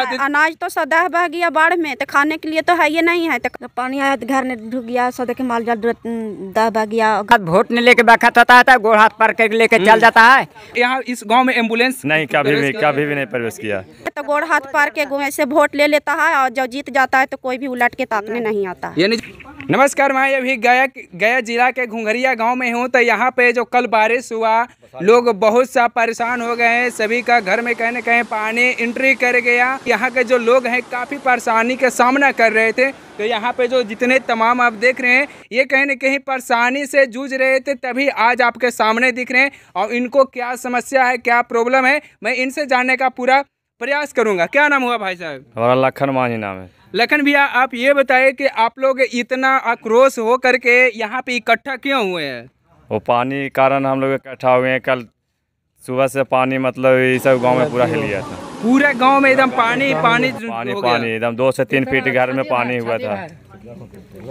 अनाज तो सदा बह गया बाढ़ में तो खाने के लिए तो है ये नहीं है तो पानी आया तो घर ने ढुक गया सदा के माल जाल दह बह गया वोट नहीं लेके बैखा होता तो है गोड़ हाथ पर लेके चल हम्म। जाता है यहाँ इस गाँव में एम्बुलेंस नहीं कभी भी कभी भी नहीं प्रवेश किया तो गोड़ हाथ पार के ऐसे वोट ले लेता है और जब जीत जाता है तो कोई भी उलट के ताकने नहीं आता नमस्कार मैं अभी गया गया जिला के घुघरिया गांव में हूं तो यहां पे जो कल बारिश हुआ लोग बहुत सा परेशान हो गए हैं सभी का घर में कहीं ना कहीं पानी एंट्री कर गया यहाँ के जो लोग हैं काफ़ी परेशानी का सामना कर रहे थे तो यहाँ पे जो जितने तमाम आप देख रहे हैं ये कहीं ना कहीं परेशानी से जूझ रहे थे तभी आज आपके सामने दिख रहे हैं और इनको क्या समस्या है क्या प्रॉब्लम है मैं इनसे जानने का पूरा प्रयास करूँगा क्या नाम हुआ भाई साहब हमारा लखन मांझी नाम है लखन भैया आप ये बताए कि आप लोग इतना आक्रोश हो करके यहाँ पे इकट्ठा क्यों हुए हैं वो पानी कारण हम लोग इकट्ठा हुए हैं कल सुबह से पानी मतलब ये सब गांव में पूरा हिल गया था पूरे गांव में एकदम पानी पानी पानी पानी एकदम दो से तीन फीट घर में पानी हुआ था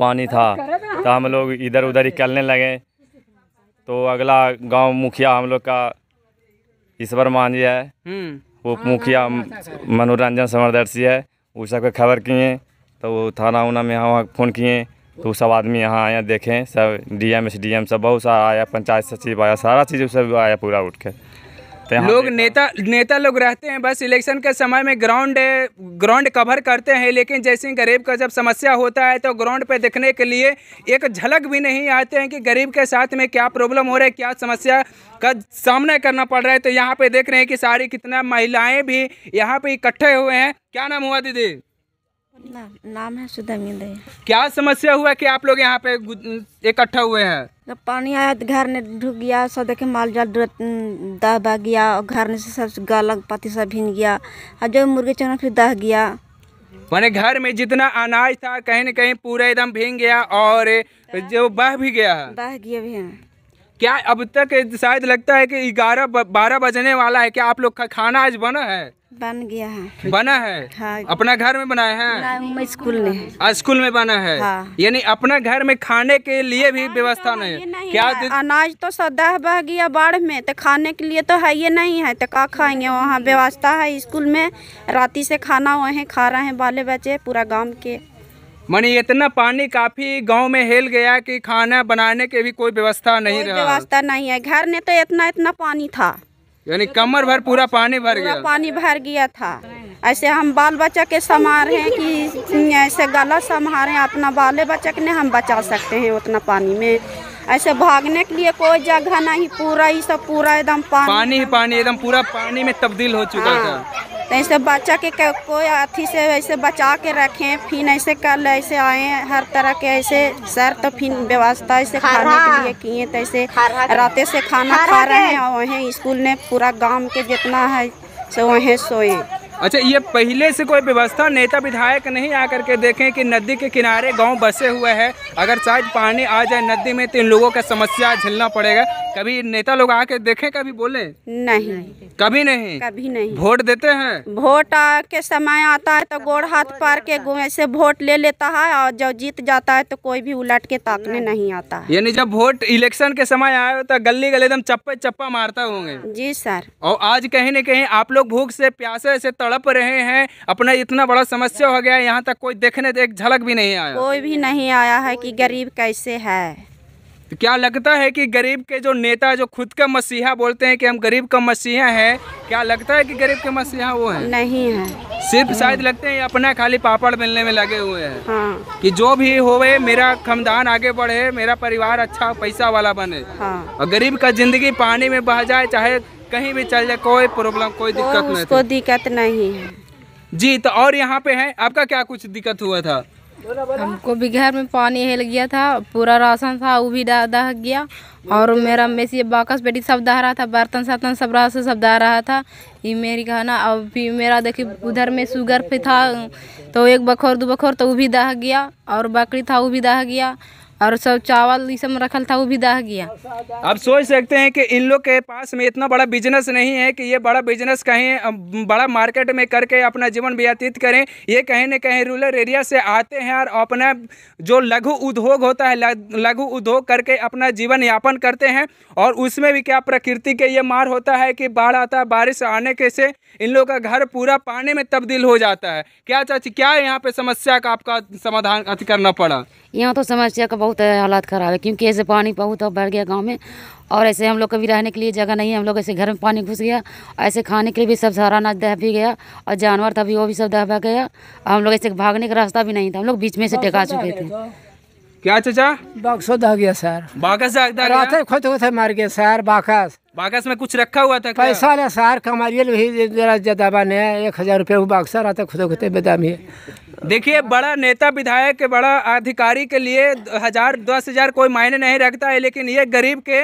पानी था तो हम लोग इधर उधर ही चलने लगे तो अगला गांव मुखिया हम लोग का ईश्वर मान जी है वो हम्म। मुखिया मनोरंजन समरदर्शी है वो सबके खबर किए तो वो थाना उना में वहाँ फ़ोन किए तो सब आदमी यहाँ आया देखें सब डीएम एस सब बहुत सारा आया पंचायत सचिव आया सारा चीज़ सब आया पूरा उठ के रहते हैं लोग नेता नेता लोग रहते हैं बस इलेक्शन के समय में ग्राउंड ग्राउंड कवर करते हैं लेकिन जैसे ही गरीब का जब समस्या होता है तो ग्राउंड पे देखने के लिए एक झलक भी नहीं आते हैं कि गरीब के साथ में क्या प्रॉब्लम हो रहा है क्या समस्या का सामना करना पड़ रहा है तो यहाँ पे देख रहे हैं कि सारी कितना महिलाएं भी यहाँ पे इकट्ठे हुए हैं क्या नाम हुआ दीदी ना, नाम है सुधा क्या समस्या हुआ कि आप लोग यहाँ पे इकट्ठा हुए हैं तो पानी आया तो घर ने ढुक गया सब देखे माल जाल दह बह गया और घर ने से सब गालक पाती सब भीन गया और जो मुर्गी चना फिर दह गया मैंने घर में जितना अनाज था कहीं न कहीं पूरा एकदम भींग गया और जो बह भी गया बह गया भी क्या अब तक शायद लगता है कि ग्यारह बारह बजने वाला है क्या आप लोग का खाना आज बना है बन गया है बना है हाँ। अपना घर में बनाया है हाँ, स्कूल में स्कूल में बना है हाँ। यानी अपना घर में खाने के लिए भी व्यवस्था तो नहीं, है क्या अनाज तो सदा बह गया बाढ़ में तो खाने के लिए तो है ये नहीं है तो क्या खाएंगे वहाँ व्यवस्था है स्कूल में राति से खाना वहीं खा रहे हैं बाले बच्चे पूरा गाँव के मानी इतना पानी काफी गांव में हेल गया कि खाना बनाने के भी कोई व्यवस्था नहीं रहा व्यवस्था नहीं है घर ने तो इतना इतना पानी था यानी कमर भर पूरा पानी भर गया पानी भर गया था ऐसे हम बाल बच्चा के संभाल रहे हैं कि ऐसे गला संभाल रहे हैं अपना बाले बच्चा के नहीं हम बचा सकते हैं उतना पानी में ऐसे भागने के लिए कोई जगह नहीं पूरा ही सब पूरा एकदम पानी पानी ही पानी एकदम पूरा पानी में तब्दील हो चुका हाँ। था तो ऐसे बच्चा के कोई अथी से ऐसे बचा के रखे फिर ऐसे कल ऐसे आए हर तरह के ऐसे सर तो फिर व्यवस्था ऐसे खाने के लिए किए तो ऐसे रातें से खाना खा रहे हैं और वहीं स्कूल ने पूरा गांव के जितना है सो वहीं सोए अच्छा ये पहले से कोई व्यवस्था नेता विधायक नहीं आकर के देखें कि नदी के किनारे गांव बसे हुए हैं अगर शायद पानी आ जाए नदी में तो इन लोगों का समस्या झेलना पड़ेगा कभी नेता लोग आके देखे कभी बोले नहीं कभी नहीं कभी नहीं वोट देते हैं वोट के समय आता है तो गोड़ हाथ पार के गुए से वोट ले लेता है और जब जीत जाता है तो कोई भी उलट के ताकने नहीं आता यानी जब वोट इलेक्शन के समय आए तो गली गली एकदम चप्पे चप्पा मारता होंगे जी सर और आज कहीं न कहीं आप लोग भूख से प्यासे से तड़प रहे हैं अपना इतना बड़ा समस्या हो गया है यहाँ तक कोई देखने एक झलक भी नहीं आया कोई भी नहीं आया है कि गरीब कैसे है तो क्या लगता है कि गरीब के जो नेता जो खुद का मसीहा बोलते हैं कि हम गरीब का मसीहा हैं क्या लगता है कि गरीब के मसीहा वो हैं नहीं है सिर्फ शायद लगते हैं अपना खाली पापड़ मिलने में लगे हुए हैं हाँ। कि जो भी होवे मेरा खमदान आगे बढ़े मेरा परिवार अच्छा पैसा वाला बने हाँ। और गरीब का जिंदगी पानी में बह जाए चाहे कहीं भी चल जाए कोई प्रॉब्लम कोई दिक्कत नहीं उसको दिक्कत नहीं है जी तो और यहाँ पे है आपका क्या कुछ दिक्कत हुआ था हमको भी घर में पानी हिल गया था पूरा राशन था वो भी दह गया और मेरा मेसी बाकस बेटी सब दह रहा था बर्तन सर्तन सब राशन सब दह रहा था ये मेरी कहना अब भी मेरा देखिए उधर में शुगर पे था तो एक बखोर दो बखोर तो वो भी दह गया और बकरी था वो भी दह गया और सब चावल ये सब रखल था वो भी दाह गया अब सोच सकते हैं कि इन लोग के पास में इतना बड़ा बिजनेस नहीं है कि ये बड़ा बिजनेस कहीं बड़ा मार्केट में करके अपना जीवन व्यतीत करें ये कहीं ना कहीं रूरल एरिया से आते हैं और अपना जो लघु उद्योग होता है लघु उद्योग करके अपना जीवन यापन करते हैं और उसमें भी क्या प्रकृति के ये मार होता है कि बाढ़ आता है बारिश आने के से इन लोग का घर पूरा पानी में तब्दील हो जाता है क्या चाची क्या यहाँ पे समस्या का आपका समाधान करना पड़ा यहाँ तो समस्या का बहुत हालात ख़राब है क्योंकि ऐसे पानी बहुत भर गया गाँव में और ऐसे हम लोग कभी रहने के लिए जगह नहीं है हम लोग ऐसे घर में पानी घुस गया ऐसे खाने के लिए भी सब सारा अनाज दह भी गया और जानवर था भी वो भी सब दह गया हम लोग ऐसे भागने का रास्ता भी नहीं था हम लोग बीच में से टेका चुके थे क्या चाचा बागसो दह गया सर बाकस मार गया सर बाकस बागस में कुछ रखा हुआ था पैसा ना सार कमाइए ज्यादा नया एक हजार रुपये बाक्सा रहा था खुदे खुदे बेदामी है देखिए बड़ा नेता विधायक बड़ा अधिकारी के लिए हजार दस हजार कोई मायने नहीं रखता है लेकिन ये गरीब के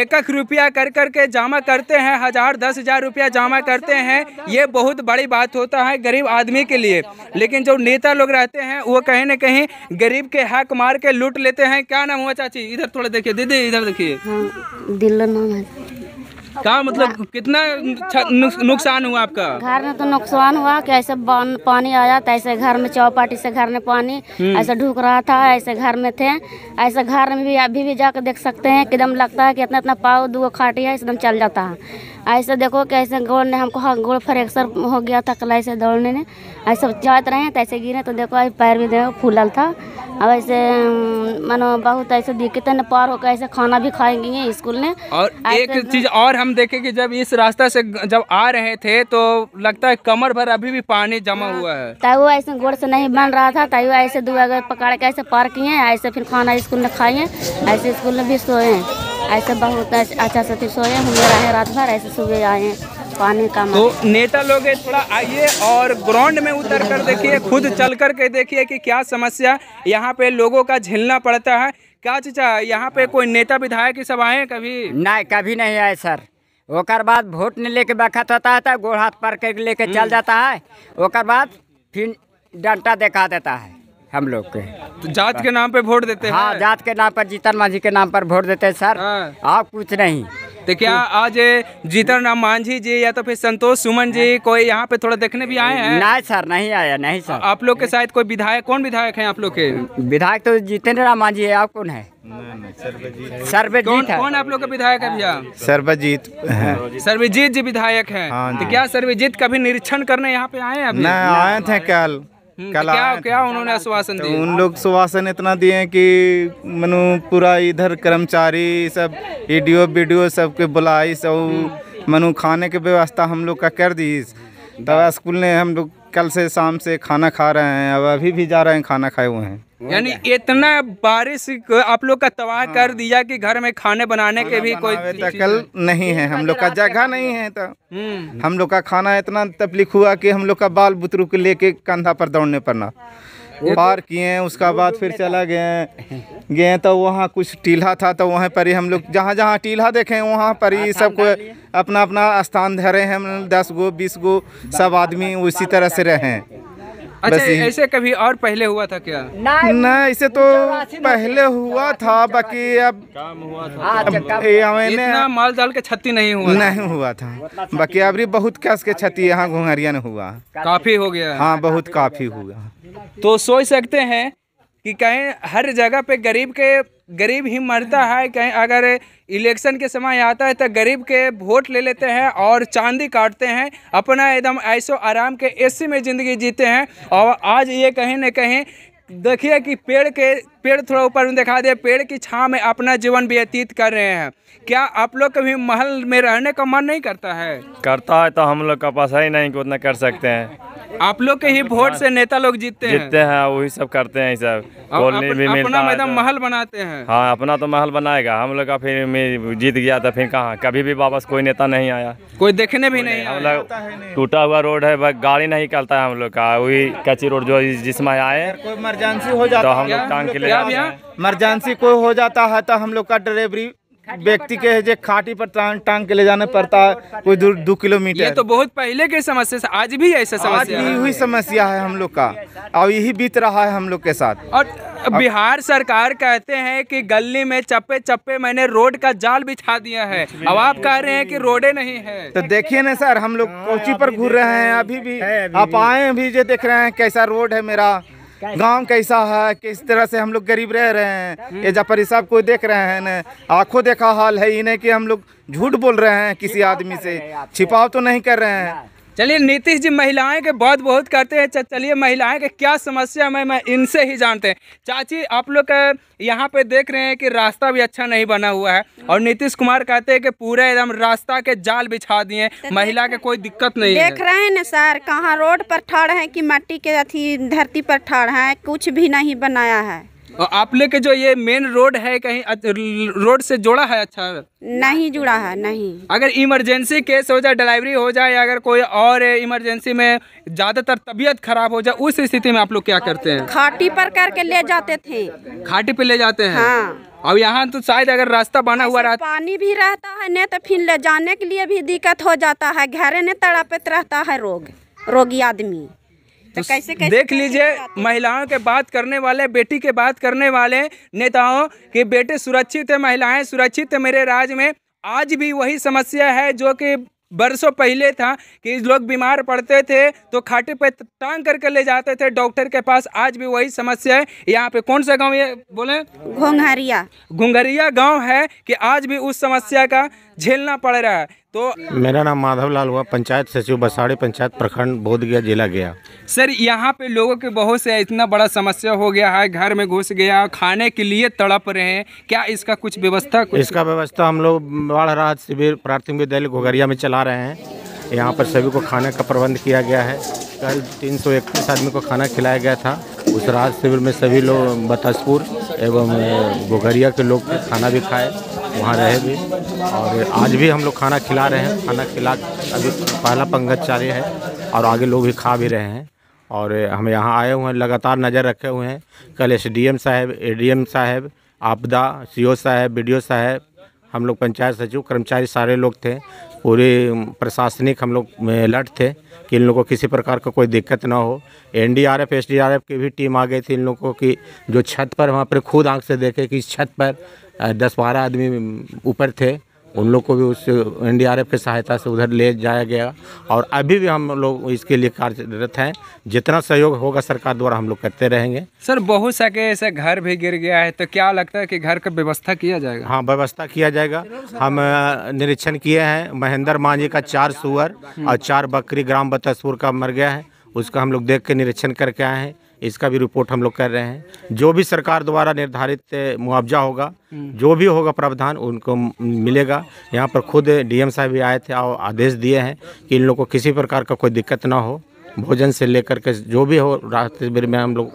एक एक रुपया कर कर के जमा करते हैं हज़ार दस हज़ार रुपया जमा करते हैं ये बहुत बड़ी बात होता है गरीब आदमी के लिए लेकिन जो नेता लोग रहते हैं वो कहीं ना कहीं गरीब के हक मार के लूट लेते हैं क्या नाम हुआ चाची इधर थोड़ा देखिए दीदी इधर देखिए हाँ, नाम है कहा तो मतलब कितना तो नुकसान हुआ आपका घर में तो नुकसान हुआ कि ऐसे पानी आया तो ऐसे घर में चौपाटी से घर में पानी हम्म। ऐसे ढूक रहा था ऐसे घर में थे ऐसे घर में भी अभी भी जाकर देख सकते हैं एकदम लगता है कि इतना इतना पाव दो खाटी है एकदम चल जाता है ऐसे देखो कि ऐसे गोल ने हमको हाँ गोल फ्रैक्चर हो गया था कल ऐसे दौड़ने ने ऐसे जाते रहे तो ऐसे गिरे तो देखो पैर भी देखो फूलल था अब ऐसे मानो बहुत ऐसे दिक्कत है पार होकर ऐसे खाना भी खाएंगे स्कूल ने और एक तो चीज और हम देखे कि जब इस रास्ता से जब आ रहे थे तो लगता है कमर भर अभी भी पानी जमा हाँ, हुआ है तब वो ऐसे गोड़ से नहीं बन रहा था तब ऐसे दो अगर पकड़ के ऐसे पार किए ऐसे फिर खाना स्कूल में खाए ऐसे स्कूल में भी सोए ऐसे बहुत अच्छा से फिर सोए हुए रहे रात भर ऐसे सुबह आए पानी का तो नेता लोग थोड़ा आइए और ग्राउंड में उतर कर देखिए खुद चल कर के देखिए कि क्या समस्या यहाँ पे लोगों का झेलना पड़ता है क्या चीचा यहाँ पे कोई नेता विधायक सब आए कभी नहीं कभी नहीं आए सर ओकर बाद वोट नहीं लेके बखत होता है तो गोड़ हाथ पर के लेके हम्म। चल जाता है ओकर बाद फिर डंटा देखा देता है हम लोग के तो जात के नाम पे वोट देते हाँ, हैं हाँ जात के नाम पर जीतन माझी के नाम पर वोट देते हैं सर आप हाँ। कुछ नहीं तो क्या आज जीतन राम मांझी जी या तो फिर संतोष सुमन जी हाँ। कोई यहाँ पे थोड़ा देखने भी आए हैं नहीं सर नहीं आया नहीं सर आप लोग के शायद कोई विधायक कौन विधायक है आप लोग के विधायक तो जीतन राम मांझी है आप कौन है सर्वजीत कौन आप लोग का विधायक है भैया सर्वजीत सर्वजीत जी विधायक है हाँ तो क्या सर्वजीत का भी निरीक्षण करने यहाँ पे आए हैं आए थे कल हम्म, तो क्या क्या उन्होंने आश्वासन तो दिया उन लोग सुवासन इतना दिए कि मनु पूरा इधर कर्मचारी सब ई वीडियो सबके बुलाई सब हम्म। मनु खाने की व्यवस्था हम लोग का कर दी तब स्कूल ने हम लोग कल से शाम से खाना खा रहे हैं अब अभी भी जा रहे हैं खाना खाए हुए हैं यानी इतना बारिश आप लोग का तबाह हाँ। कर दिया कि घर में खाने बनाने के भी कोई कल नहीं है हम लोग का तो जगह नहीं है तो हम्म। हम लोग का खाना इतना तकलीफ हुआ कि हम लोग का बाल बुतरू को लेके कंधा पर दौड़ने पड़ना तो- पार किए हैं उसका बाद फिर चला गए गए तो वहाँ कुछ टील्हा था तो वहाँ पर ही हम लोग जहाँ जहाँ टील्हा देखे वहाँ पर ही हाँ, सबको हाँ, अपना अपना स्थान धरे हैं दस गो बीस गो सब आदमी उसी तरह से रहें अच्छा ऐसे कभी और पहले हुआ था क्या ना ऐसे तो पहले हुआ था बाकी अब काम हुआ था हाँ, अच्छा, माल जाल के क्षति नहीं हुआ नहीं हुआ था मतलब बाकी अभी बहुत कस के क्षति यहाँ तो घुंघरिया ने हुआ काफी हो गया हाँ बहुत काफी हुआ तो सोच सकते हैं कि कहें हर जगह पे गरीब के गरीब ही मरता है कहीं अगर इलेक्शन के समय आता है तो गरीब के वोट ले लेते हैं और चांदी काटते हैं अपना एकदम ऐसो आराम के एसी में ज़िंदगी जीते हैं और आज ये कहीं ना कहीं देखिए कि पेड़ के पेड़ थोड़ा ऊपर में दिखा दे पेड़ की छाँव में अपना जीवन व्यतीत कर रहे हैं क्या आप लोग कभी महल में रहने का मन नहीं करता है करता है तो हम लोग का पास ही नहीं कि उतना कर सकते हैं आप लोग के ही वोट से नेता लोग जीतते हैं जीतते हैं वही सब करते हैं सब बोलने भी मिलता अपना तो, महल बनाते हैं हाँ अपना तो महल बनाएगा हम लोग का फिर जीत गया था तो फिर कहाँ कभी भी वापस कोई नेता नहीं आया कोई देखने भी नहीं, हम लोग टूटा हुआ रोड है गाड़ी नहीं निकलता है हम लोग का वही कच्ची रोड जो जिसमें आए कोई इमरजेंसी हो जाए तो हम लोग टांग के लिए इमरजेंसी कोई हो जाता है तो हम लोग का डिलीवरी व्यक्ति के जो खाटी पर टांग टांग के ले जाना पड़ता है कोई दूर दो किलोमीटर ये तो बहुत पहले के समस्या आज भी ऐसा समस्या आज भी हुई समस्या है हम लोग का और यही बीत रहा है हम लोग के साथ और बिहार सरकार कहते हैं कि गली में चप्पे चप्पे मैंने रोड का जाल बिछा दिया है अब आप कह रहे हैं कि रोडे नहीं है तो देखिए ना सर हम लोग कोची पर घूर रहे हैं अभी भी आप आए अभी जो देख रहे हैं कैसा रोड है मेरा गांव कैसा है किस तरह से हम लोग गरीब रह रहे हैं हम्म। ये जाफरी साहब को देख रहे हैं ना आंखों देखा हाल है इन्हें कि हम लोग झूठ बोल रहे हैं किसी आदमी से छिपाव तो नहीं कर रहे हैं चलिए नीतीश जी महिलाएं के बहुत बहुत करते हैं चलिए महिलाएं के क्या समस्या में मैं इनसे ही जानते हैं चाची आप लोग यहाँ पे देख रहे हैं कि रास्ता भी अच्छा नहीं बना हुआ है और नीतीश कुमार कहते हैं कि पूरे एकदम रास्ता के जाल बिछा दिए तो महिला के कोई दिक्कत नहीं देख रहे हैं ना सर कहाँ रोड पर ठड़ है कि मट्टी के अथी धरती पर ठड़ है कुछ भी नहीं बनाया है और आप के जो ये मेन रोड है कहीं रोड से जुड़ा है अच्छा नहीं जुड़ा है नहीं अगर इमरजेंसी केस हो जाए डिलीवरी हो जाए अगर कोई और इमरजेंसी में ज्यादातर तबीयत खराब हो जाए उस स्थिति में आप लोग क्या करते हैं खाटी पर करके ले जाते थे खाटी पे ले जाते हैं हाँ। अब यहाँ तो शायद अगर रास्ता बना हुआ रहता पानी भी रहता है नहीं तो फिर ले जाने के लिए भी दिक्कत हो जाता है घरे ने तड़पत रहता है रोग रोगी आदमी तो कैसे कैसे देख लीजिए महिलाओं के बात करने वाले बेटी के बात करने वाले नेताओं कि बेटे सुरक्षित है महिलाएं सुरक्षित है मेरे राज्य में आज भी वही समस्या है जो कि बरसों पहले था कि लोग बीमार पड़ते थे तो खाटे पे टांग करके ले जाते थे डॉक्टर के पास आज भी वही समस्या है यहाँ पे कौन सा गांव ये बोले घोंघरिया घोंघरिया गांव है कि आज भी उस समस्या का झेलना पड़ रहा है तो मेरा नाम माधव लाल हुआ पंचायत सचिव बसाड़ी पंचायत प्रखंड बोध गया जिला गया सर यहाँ पे लोगों के बहुत से इतना बड़ा समस्या हो गया है घर में घुस गया खाने के लिए तड़प रहे हैं क्या इसका कुछ व्यवस्था इसका व्यवस्था हम लोग बाढ़ राहत शिविर प्राथमिक विद्यालय घोघरिया में चला रहे हैं यहाँ पर सभी को खाने का प्रबंध किया गया है कल तीन सौ इकतीस आदमी को खाना खिलाया गया था उस राहत शिविर में सभी लोग बतासपुर एवं बोगरिया के लोग खाना भी खाए वहाँ रहे भी और आज भी हम लोग खाना खिला रहे हैं खाना खिला अभी पहला पंगत चालू है और आगे लोग भी खा भी रहे हैं और हम यहाँ आए हुए हैं लगातार नज़र रखे हुए हैं कल एस साहब ए साहब आपदा सी साहब बी साहब हम लोग पंचायत सचिव कर्मचारी सारे लोग थे पूरे प्रशासनिक हम लोग अलर्ट थे कि इन लोगों को किसी प्रकार का कोई दिक्कत ना हो एनडीआरएफ एसडीआरएफ की भी टीम आ गई थी इन लोगों की जो छत पर वहाँ पर खुद आंख से देखे कि इस छत पर दस बारह आदमी ऊपर थे उन लोग को भी उस एन की सहायता से उधर ले जाया गया और अभी भी हम लोग इसके लिए कार्यरत हैं जितना सहयोग होगा सरकार द्वारा हम लोग करते रहेंगे सर बहुत सके ऐसे घर भी गिर गया है तो क्या लगता है कि घर का व्यवस्था किया जाएगा हाँ व्यवस्था किया जाएगा हम निरीक्षण किए हैं महेंद्र मांझी का चार सुअर और चार बकरी ग्राम बतसपुर का मर गया है उसका हम लोग देख के निरीक्षण करके आए हैं इसका भी रिपोर्ट हम लोग कर रहे हैं जो भी सरकार द्वारा निर्धारित मुआवजा होगा हम्म। जो भी होगा प्रावधान उनको मिलेगा यहाँ पर खुद डीएम साहब भी आए थे और आदेश दिए हैं कि इन लोगों को किसी प्रकार का कोई दिक्कत ना हो भोजन से लेकर के जो भी हो रास्ते में हम लोग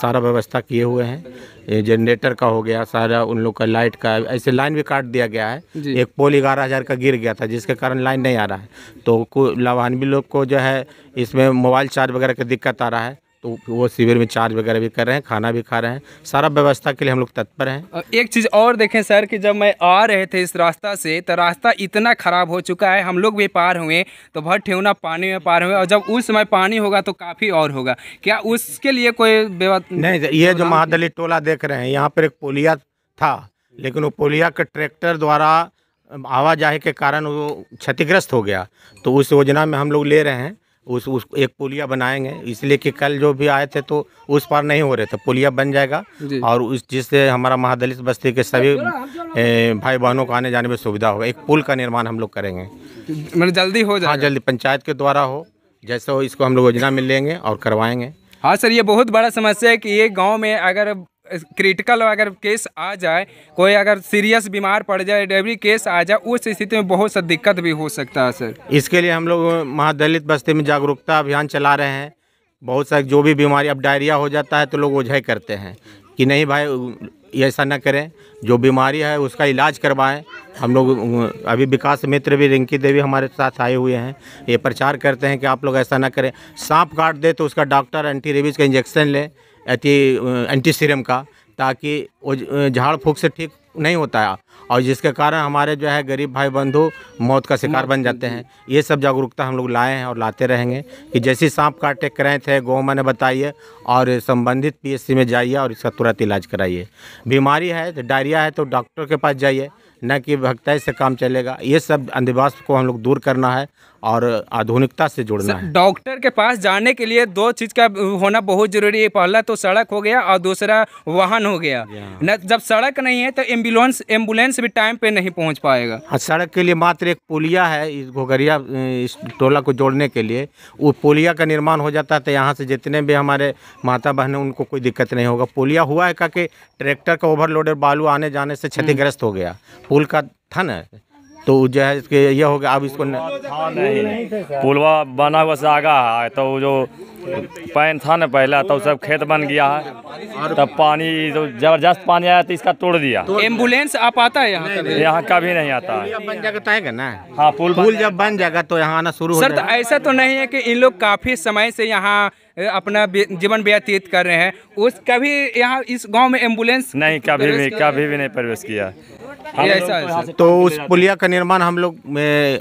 सारा व्यवस्था किए हुए हैं जनरेटर का हो गया सारा उन लोग का लाइट का ऐसे लाइन भी काट दिया गया है एक पोल ग्यारह हज़ार का गिर गया था जिसके कारण लाइन नहीं आ रहा है तो लाभान्वी लोग को जो है इसमें मोबाइल चार्ज वगैरह का दिक्कत आ रहा है तो वो शिविर में चार्ज वगैरह भी कर रहे हैं खाना भी खा रहे हैं सारा व्यवस्था के लिए हम लोग तत्पर हैं एक चीज़ और देखें सर कि जब मैं आ रहे थे इस रास्ता से तो रास्ता इतना ख़राब हो चुका है हम लोग भी पार हुए तो भर ठेवना पानी में पार हुए और जब उस समय पानी होगा तो काफ़ी और होगा क्या उसके लिए कोई नहीं ये जो महादली टोला देख रहे हैं यहाँ पर एक पोलिया था लेकिन वो पोलिया के ट्रैक्टर द्वारा आवाजाही के कारण वो क्षतिग्रस्त हो गया तो उस योजना में हम लोग ले रहे हैं उस उस एक पुलिया बनाएंगे इसलिए कि कल जो भी आए थे तो उस पार नहीं हो रहे थे पुलिया बन जाएगा और उस जिससे हमारा महादलित बस्ती के सभी भाई बहनों को आने जाने में सुविधा होगा एक पुल का निर्माण हम लोग करेंगे मैंने मतलब जल्दी हो जाए हाँ जल्दी पंचायत के द्वारा हो जैसे हो इसको हम लोग योजना में लेंगे और करवाएंगे हाँ सर ये बहुत बड़ा समस्या है कि ये गाँव में अगर क्रिटिकल अगर केस आ जाए कोई अगर सीरियस बीमार पड़ जाए डिलीवरी केस आ जाए उस स्थिति में बहुत सा दिक्कत भी हो सकता है सर इसके लिए हम लोग महादलित बस्ती में जागरूकता अभियान चला रहे हैं बहुत सारे जो भी बीमारी अब डायरिया हो जाता है तो लोग ओझाई करते हैं कि नहीं भाई ऐसा ना करें जो बीमारी है उसका इलाज करवाएं हम लोग अभी विकास मित्र भी रिंकी देवी हमारे साथ आए हुए हैं ये प्रचार करते हैं कि आप लोग ऐसा ना करें सांप काट दे तो उसका डॉक्टर एंटी रेबीज़ का इंजेक्शन लें अति एंटी सीरम का ताकि वो झाड़ फूक से ठीक नहीं होता है और जिसके कारण हमारे जो है गरीब भाई बंधु मौत का शिकार बन जाते हैं ये सब जागरूकता हम लोग लाए हैं और लाते रहेंगे कि जैसे सांप काटे करें थे गौ मैंने बताइए और संबंधित पीएससी में जाइए और इसका तुरंत इलाज कराइए बीमारी है तो डायरिया है तो डॉक्टर के पास जाइए न कि भक्ताई से काम चलेगा ये सब अंधविश्वास को हम लोग दूर करना है और आधुनिकता से जुड़ना है डॉक्टर के पास जाने के लिए दो चीज़ का होना बहुत जरूरी है पहला तो सड़क हो गया और दूसरा वाहन हो गया न जब सड़क नहीं है तो एम्बुलेंस एम्बुलेंस भी टाइम पे नहीं पहुंच पाएगा हाँ सड़क के लिए मात्र एक पुलिया है इस घोगरिया इस टोला को जोड़ने के लिए वो पुलिया का निर्माण हो जाता है तो यहाँ से जितने भी हमारे माता बहन उनको कोई दिक्कत नहीं होगा पुलिया हुआ है क्या कि ट्रैक्टर का ओवरलोडेड बालू आने जाने से क्षतिग्रस्त हो गया पुल का था ना तो जो है इसके यह हो गया अब इसको नहीं, नहीं पुलवा बना हुआ से आगा है तो जो पैन था ना पहले तो सब खेत बन गया है तब पानी जो जबरदस्त पानी आया तो इसका तोड़ दिया एम्बुलेंस आप आता है यहाँ यहाँ कभी नहीं आता है बन जाएगा तो ना हाँ पुल पुल जब बन जाएगा तो यहाँ आना शुरू सर तो ऐसा तो नहीं है कि इन लोग काफ़ी समय से यहाँ अपना जीवन व्यतीत कर रहे हैं उस कभी यहाँ इस गाँव में एम्बुलेंस नहीं कभी भी कभी भी नहीं प्रवेश किया हाँ, तो ऐसा ऐसा तो, तो उस पुलिया का निर्माण हम लोग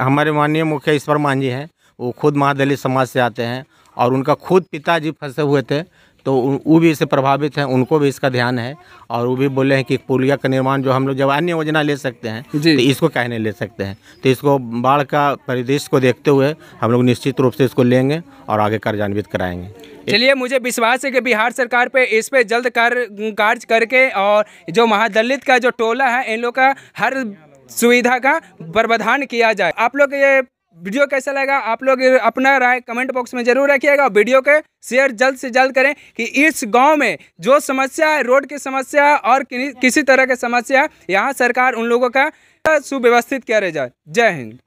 हमारे माननीय मुखिया ईश्वर मांझी हैं वो खुद महादलित समाज से आते हैं और उनका खुद पिताजी फंसे हुए थे तो वो भी इससे प्रभावित हैं उनको भी इसका ध्यान है और वो भी बोले हैं कि पुलिया का निर्माण जो हम लोग जब अन्य योजना ले सकते हैं तो इसको कहने ले सकते हैं तो इसको बाढ़ का परिदृश्य को देखते हुए हम लोग निश्चित रूप से इसको लेंगे और आगे कार्यान्वित कराएंगे चलिए मुझे विश्वास है कि बिहार सरकार पे इस पर जल्द कार्य कार्य करके और जो महादलित का जो टोला है इन लोग का हर सुविधा का प्रावधान किया जाए आप लोग ये वीडियो कैसा लगा आप लोग अपना राय कमेंट बॉक्स में जरूर रखिएगा वीडियो के शेयर जल्द से जल्द करें कि इस गांव में जो समस्या है रोड की समस्या और किसी तरह की समस्या है यहाँ सरकार उन लोगों का सुव्यवस्थित किया जाए जय हिंद